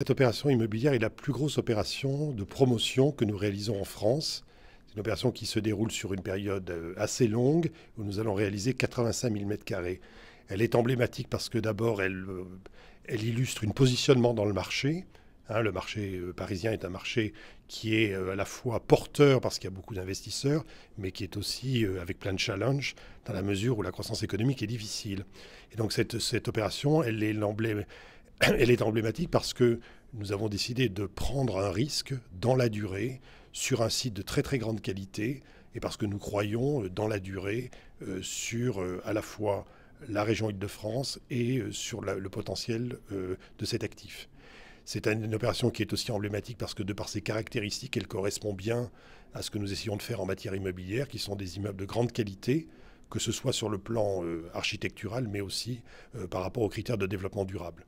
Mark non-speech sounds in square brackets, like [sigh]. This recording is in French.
Cette opération immobilière est la plus grosse opération de promotion que nous réalisons en France. C'est une opération qui se déroule sur une période euh, assez longue où nous allons réaliser 85 000 m2. Elle est emblématique parce que d'abord, elle, euh, elle, illustre un positionnement dans le marché. Hein. le marché euh, parisien est un marché qui est à la fois porteur parce qu'il y a beaucoup d'investisseurs, mais qui est aussi avec plein de challenges dans la mesure où la croissance économique est difficile. Et donc cette, cette opération, elle est l'emblème [coughs] elle est emblématique parce que nous avons décidé de prendre un risque dans la durée sur un site de très très grande qualité et parce que nous croyons euh, dans la durée euh, sur euh, à la fois la région Île-de-France et sur le potentiel de cet actif. C'est une opération qui est aussi emblématique parce que de par ses caractéristiques, elle correspond bien à ce que nous essayons de faire en matière immobilière, qui sont des immeubles de grande qualité, que ce soit sur le plan architectural, mais aussi par rapport aux critères de développement durable.